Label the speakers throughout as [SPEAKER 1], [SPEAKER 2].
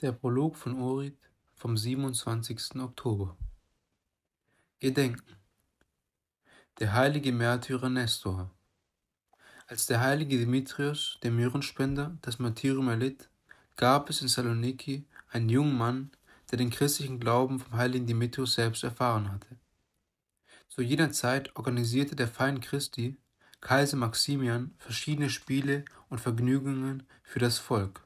[SPEAKER 1] Der Prolog von Orid vom 27. Oktober. Gedenken. Der heilige Märtyrer Nestor. Als der heilige Dimitrios, der Myrenspender, das Martyrium erlitt, gab es in Saloniki einen jungen Mann, der den christlichen Glauben vom heiligen Dimitrios selbst erfahren hatte. Zu jener Zeit organisierte der Feind Christi, Kaiser Maximian, verschiedene Spiele und Vergnügungen für das Volk.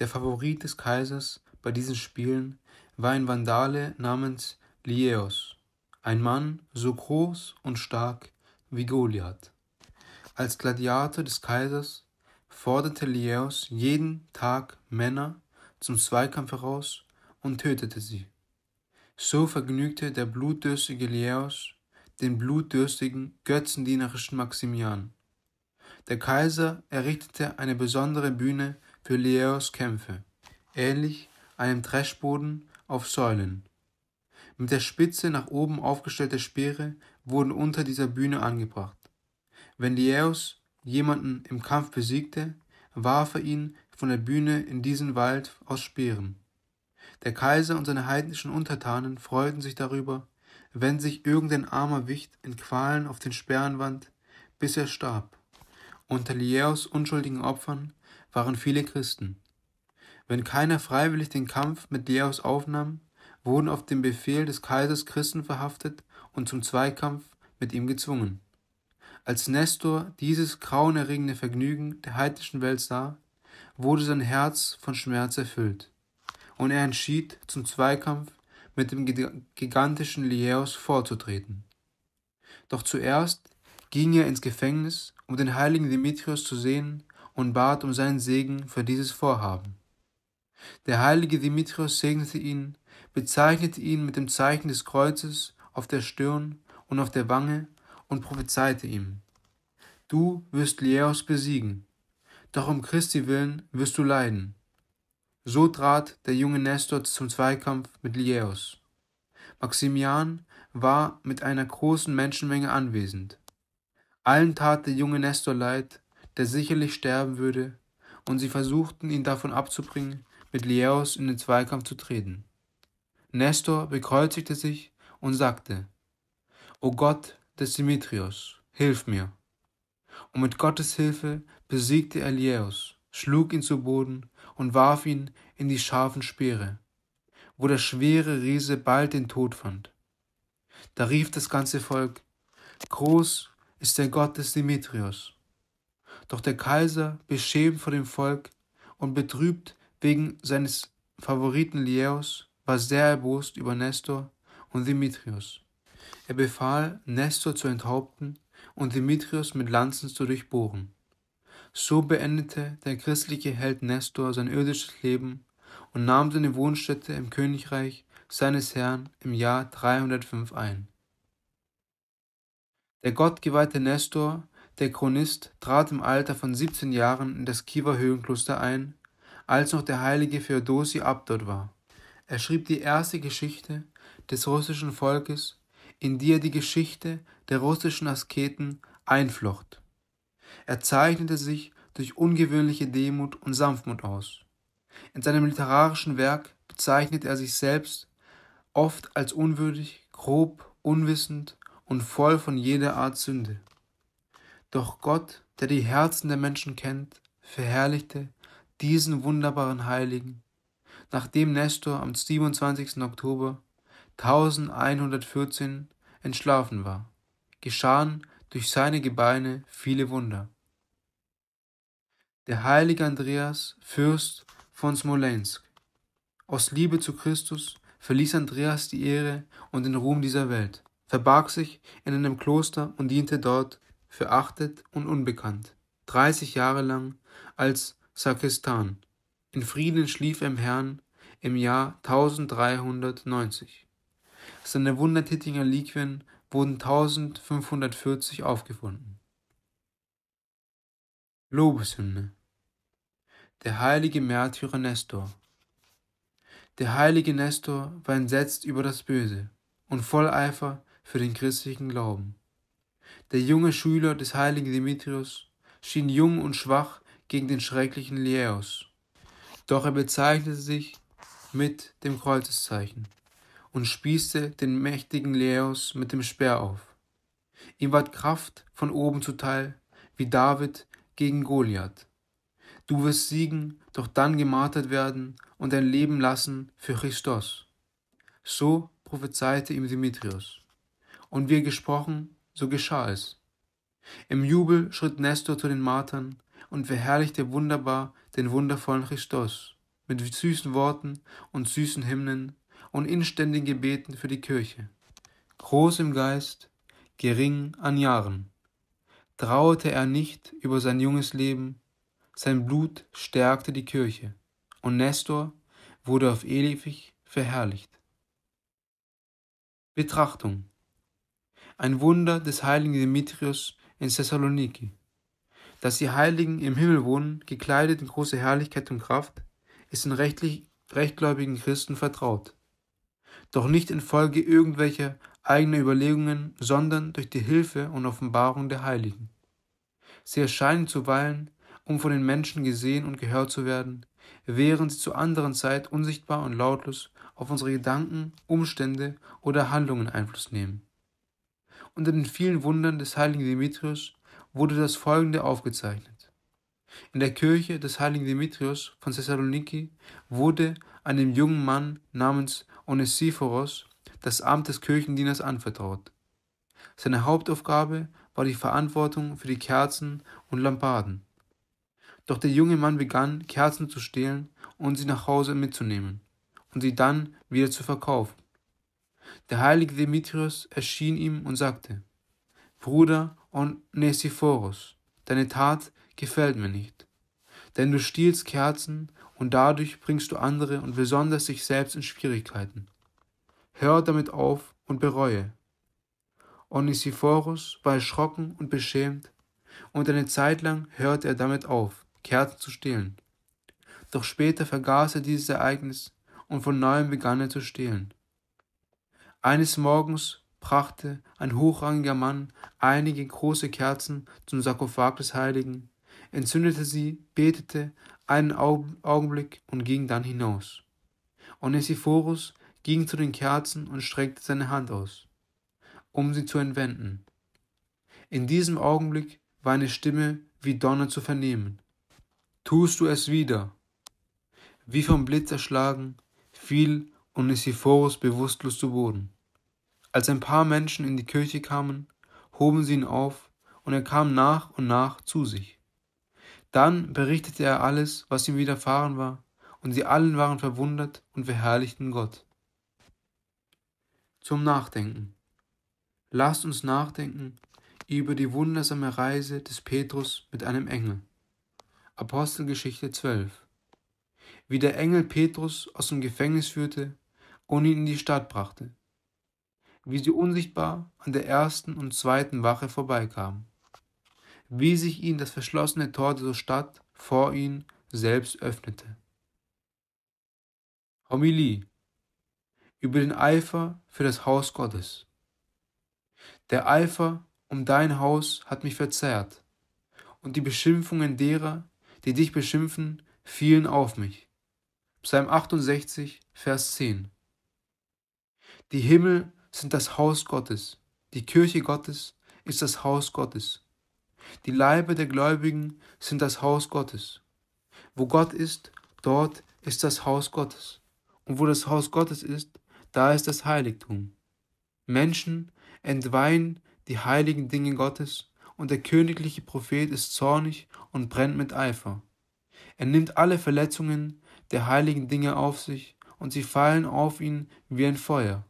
[SPEAKER 1] Der Favorit des Kaisers bei diesen Spielen war ein Vandale namens Lieus, ein Mann so groß und stark wie Goliath. Als Gladiator des Kaisers forderte Lieus jeden Tag Männer zum Zweikampf heraus und tötete sie. So vergnügte der blutdürstige Lieus den blutdürstigen, götzendienerischen Maximian. Der Kaiser errichtete eine besondere Bühne für Leos Kämpfe, ähnlich einem Dreschboden auf Säulen. Mit der Spitze nach oben aufgestellte Speere wurden unter dieser Bühne angebracht. Wenn Leos jemanden im Kampf besiegte, warf er ihn von der Bühne in diesen Wald aus Speeren. Der Kaiser und seine heidnischen Untertanen freuten sich darüber, wenn sich irgendein armer Wicht in Qualen auf den Sperren wand, bis er starb. Unter Liaos unschuldigen Opfern waren viele Christen. Wenn keiner freiwillig den Kampf mit Deus aufnahm, wurden auf den Befehl des Kaisers Christen verhaftet und zum Zweikampf mit ihm gezwungen. Als Nestor dieses grauenerregende Vergnügen der heidnischen Welt sah, wurde sein Herz von Schmerz erfüllt, und er entschied, zum Zweikampf mit dem gigantischen Liäus vorzutreten. Doch zuerst ging er ins Gefängnis, um den heiligen Demetrius zu sehen und bat um seinen Segen für dieses Vorhaben. Der heilige Dimitrios segnete ihn, bezeichnete ihn mit dem Zeichen des Kreuzes auf der Stirn und auf der Wange und prophezeite ihm. Du wirst Leos besiegen, doch um Christi willen wirst du leiden. So trat der junge Nestor zum Zweikampf mit Leos. Maximian war mit einer großen Menschenmenge anwesend. Allen tat der junge Nestor leid, der sicherlich sterben würde, und sie versuchten, ihn davon abzubringen, mit Leos in den Zweikampf zu treten. Nestor bekreuzigte sich und sagte, O Gott des Demetrios, hilf mir. Und mit Gottes Hilfe besiegte er Leos, schlug ihn zu Boden und warf ihn in die scharfen Speere, wo der schwere Riese bald den Tod fand. Da rief das ganze Volk, Groß ist der Gott des Demetrios. Doch der Kaiser, beschämt vor dem Volk und betrübt wegen seines Favoriten Liäus, war sehr erbost über Nestor und Demetrius. Er befahl, Nestor zu enthaupten und Demetrius mit Lanzen zu durchbohren. So beendete der christliche Held Nestor sein irdisches Leben und nahm seine Wohnstätte im Königreich seines Herrn im Jahr 305 ein. Der gottgeweihte Nestor der Chronist trat im Alter von 17 Jahren in das Kiewer Höhenkloster ein, als noch der heilige Feodosi Abt dort war. Er schrieb die erste Geschichte des russischen Volkes, in die er die Geschichte der russischen Asketen einflocht. Er zeichnete sich durch ungewöhnliche Demut und Sanftmut aus. In seinem literarischen Werk bezeichnet er sich selbst oft als unwürdig, grob, unwissend und voll von jeder Art Sünde. Doch Gott, der die Herzen der Menschen kennt, verherrlichte diesen wunderbaren Heiligen, nachdem Nestor am 27. Oktober 1114 entschlafen war, geschahen durch seine Gebeine viele Wunder. Der heilige Andreas, Fürst von Smolensk. Aus Liebe zu Christus verließ Andreas die Ehre und den Ruhm dieser Welt, verbarg sich in einem Kloster und diente dort verachtet und unbekannt, 30 Jahre lang als Sakistan. In Frieden schlief er im Herrn im Jahr 1390. Seine wundertätigen Reliquien wurden 1540 aufgefunden. Lobeshymne Der heilige Märtyrer Nestor Der heilige Nestor war entsetzt über das Böse und voll Eifer für den christlichen Glauben. Der junge Schüler des heiligen Demetrius schien jung und schwach gegen den schrecklichen Leos. Doch er bezeichnete sich mit dem Kreuzeszeichen und spießte den mächtigen Leos mit dem Speer auf. Ihm ward Kraft von oben zuteil, wie David gegen Goliath. Du wirst siegen, doch dann gemartert werden und dein Leben lassen für Christus. So prophezeite ihm Demetrius. Und wie er gesprochen, so geschah es. Im Jubel schritt Nestor zu den Martern und verherrlichte wunderbar den wundervollen Christus mit süßen Worten und süßen Hymnen und inständigen Gebeten für die Kirche. Groß im Geist, gering an Jahren, trauerte er nicht über sein junges Leben, sein Blut stärkte die Kirche, und Nestor wurde auf ewig verherrlicht. Betrachtung ein Wunder des heiligen Demetrius in Thessaloniki. Dass die Heiligen im Himmel wohnen, gekleidet in große Herrlichkeit und Kraft, ist den rechtlich, rechtgläubigen Christen vertraut. Doch nicht infolge irgendwelcher eigener Überlegungen, sondern durch die Hilfe und Offenbarung der Heiligen. Sie erscheinen zuweilen, um von den Menschen gesehen und gehört zu werden, während sie zu anderen Zeit unsichtbar und lautlos auf unsere Gedanken, Umstände oder Handlungen Einfluss nehmen. Unter den vielen Wundern des heiligen Demetrius wurde das folgende aufgezeichnet. In der Kirche des heiligen Demetrius von Thessaloniki wurde einem jungen Mann namens Onesiphoros das Amt des Kirchendieners anvertraut. Seine Hauptaufgabe war die Verantwortung für die Kerzen und Lampaden. Doch der junge Mann begann, Kerzen zu stehlen und sie nach Hause mitzunehmen und sie dann wieder zu verkaufen. Der heilige Demetrios erschien ihm und sagte, Bruder Onesiphorus, deine Tat gefällt mir nicht, denn du stiehlst Kerzen und dadurch bringst du andere und besonders dich selbst in Schwierigkeiten. Hör damit auf und bereue. Onesiphorus war erschrocken und beschämt, und eine Zeit lang hörte er damit auf, Kerzen zu stehlen. Doch später vergaß er dieses Ereignis, und von neuem begann er zu stehlen. Eines Morgens brachte ein hochrangiger Mann einige große Kerzen zum Sarkophag des Heiligen, entzündete sie, betete einen Augenblick und ging dann hinaus. Onesiphorus ging zu den Kerzen und streckte seine Hand aus, um sie zu entwenden. In diesem Augenblick war eine Stimme wie Donner zu vernehmen. Tust du es wieder? Wie vom Blitz erschlagen fiel Onesiphorus bewusstlos zu Boden. Als ein paar Menschen in die Kirche kamen, hoben sie ihn auf, und er kam nach und nach zu sich. Dann berichtete er alles, was ihm widerfahren war, und sie allen waren verwundert und verherrlichten Gott. Zum Nachdenken. Lasst uns nachdenken über die wundersame Reise des Petrus mit einem Engel. Apostelgeschichte 12. Wie der Engel Petrus aus dem Gefängnis führte und ihn in die Stadt brachte wie sie unsichtbar an der ersten und zweiten Wache vorbeikamen, wie sich ihnen das verschlossene Tor der Stadt vor ihnen selbst öffnete. Homilie über den Eifer für das Haus Gottes. Der Eifer um dein Haus hat mich verzerrt, und die Beschimpfungen derer, die dich beschimpfen, fielen auf mich. Psalm 68, Vers 10. Die Himmel sind das Haus Gottes. Die Kirche Gottes ist das Haus Gottes. Die Leibe der Gläubigen sind das Haus Gottes. Wo Gott ist, dort ist das Haus Gottes. Und wo das Haus Gottes ist, da ist das Heiligtum. Menschen entweihen die heiligen Dinge Gottes, und der königliche Prophet ist zornig und brennt mit Eifer. Er nimmt alle Verletzungen der heiligen Dinge auf sich, und sie fallen auf ihn wie ein Feuer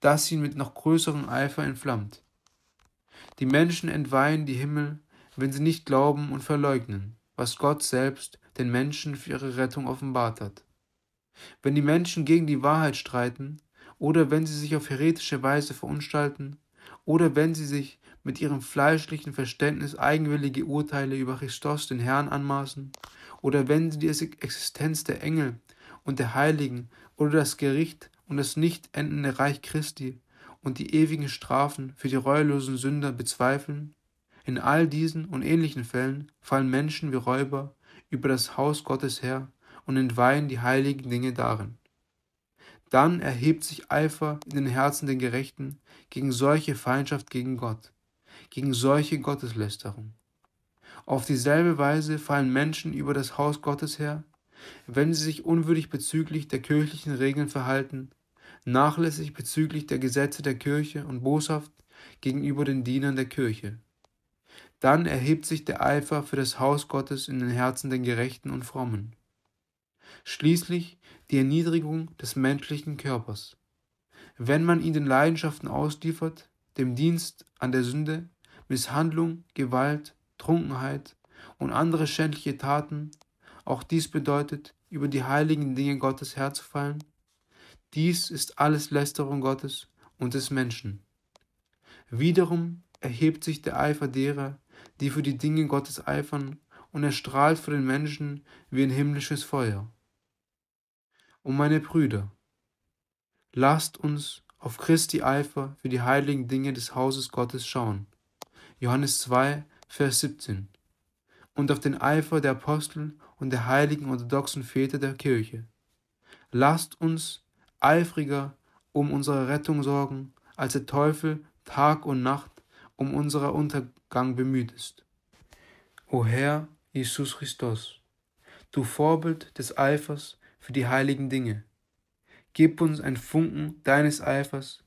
[SPEAKER 1] das ihn mit noch größerem Eifer entflammt. Die Menschen entweihen die Himmel, wenn sie nicht glauben und verleugnen, was Gott selbst den Menschen für ihre Rettung offenbart hat. Wenn die Menschen gegen die Wahrheit streiten, oder wenn sie sich auf heretische Weise verunstalten, oder wenn sie sich mit ihrem fleischlichen Verständnis eigenwillige Urteile über Christus den Herrn anmaßen, oder wenn sie die Existenz der Engel und der Heiligen oder das Gericht und das nicht endende Reich Christi und die ewigen Strafen für die reuelosen Sünder bezweifeln, in all diesen und ähnlichen Fällen fallen Menschen wie Räuber über das Haus Gottes her und entweihen die heiligen Dinge darin. Dann erhebt sich Eifer in den Herzen der Gerechten gegen solche Feindschaft gegen Gott, gegen solche Gotteslästerung. Auf dieselbe Weise fallen Menschen über das Haus Gottes her, wenn sie sich unwürdig bezüglich der kirchlichen Regeln verhalten nachlässig bezüglich der Gesetze der Kirche und boshaft gegenüber den Dienern der Kirche. Dann erhebt sich der Eifer für das Haus Gottes in den Herzen der Gerechten und Frommen. Schließlich die Erniedrigung des menschlichen Körpers. Wenn man ihn den Leidenschaften ausliefert, dem Dienst an der Sünde, Misshandlung, Gewalt, Trunkenheit und andere schändliche Taten, auch dies bedeutet, über die heiligen Dinge Gottes herzufallen, dies ist alles Lästerung Gottes und des Menschen. Wiederum erhebt sich der Eifer derer, die für die Dinge Gottes eifern, und er strahlt vor den Menschen wie ein himmlisches Feuer. Und meine Brüder, lasst uns auf Christi Eifer für die heiligen Dinge des Hauses Gottes schauen. Johannes 2, Vers 17. Und auf den Eifer der Apostel und der heiligen orthodoxen Väter der Kirche. Lasst uns eifriger um unsere Rettung sorgen, als der Teufel Tag und Nacht um unseren Untergang bemüht ist. O Herr Jesus Christus, du Vorbild des Eifers für die heiligen Dinge, gib uns ein Funken deines Eifers,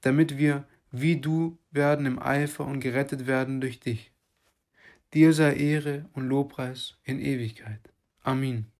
[SPEAKER 1] damit wir wie du werden im Eifer und gerettet werden durch dich. Dir sei Ehre und Lobpreis in Ewigkeit. Amen.